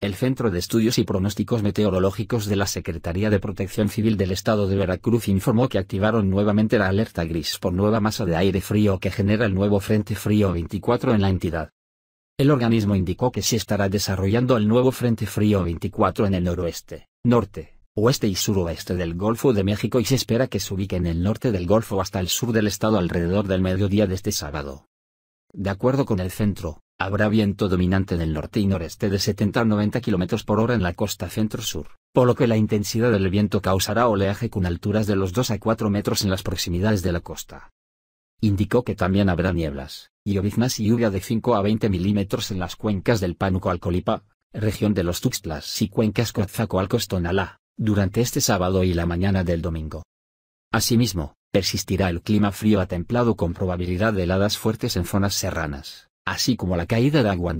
El Centro de Estudios y Pronósticos Meteorológicos de la Secretaría de Protección Civil del Estado de Veracruz informó que activaron nuevamente la alerta gris por nueva masa de aire frío que genera el nuevo Frente Frío 24 en la entidad. El organismo indicó que se estará desarrollando el nuevo Frente Frío 24 en el noroeste, norte, oeste y suroeste del Golfo de México y se espera que se ubique en el norte del Golfo hasta el sur del estado alrededor del mediodía de este sábado. De acuerdo con el centro, Habrá viento dominante del norte y noreste de 70 a 90 km por hora en la costa centro-sur, por lo que la intensidad del viento causará oleaje con alturas de los 2 a 4 metros en las proximidades de la costa. Indicó que también habrá nieblas, lloviznas y lluvia de 5 a 20 milímetros en las cuencas del Pánuco-Alcolipa, región de los Tuxtlas y cuencas Coatzacoalcos-Tonalá, durante este sábado y la mañana del domingo. Asimismo, persistirá el clima frío a templado con probabilidad de heladas fuertes en zonas serranas así como la caída de agua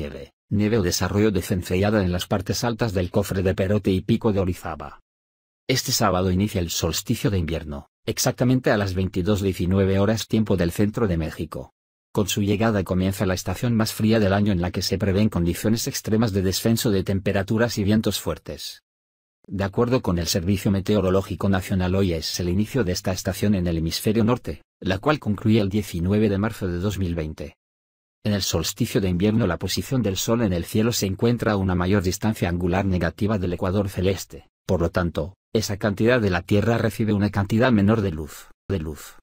nieve o desarrollo de cencellada en las partes altas del cofre de Perote y Pico de Orizaba. Este sábado inicia el solsticio de invierno, exactamente a las 22.19 horas tiempo del centro de México. Con su llegada comienza la estación más fría del año en la que se prevén condiciones extremas de descenso de temperaturas y vientos fuertes. De acuerdo con el Servicio Meteorológico Nacional hoy es el inicio de esta estación en el hemisferio norte, la cual concluye el 19 de marzo de 2020. En el solsticio de invierno la posición del Sol en el cielo se encuentra a una mayor distancia angular negativa del ecuador celeste, por lo tanto, esa cantidad de la Tierra recibe una cantidad menor de luz, de luz.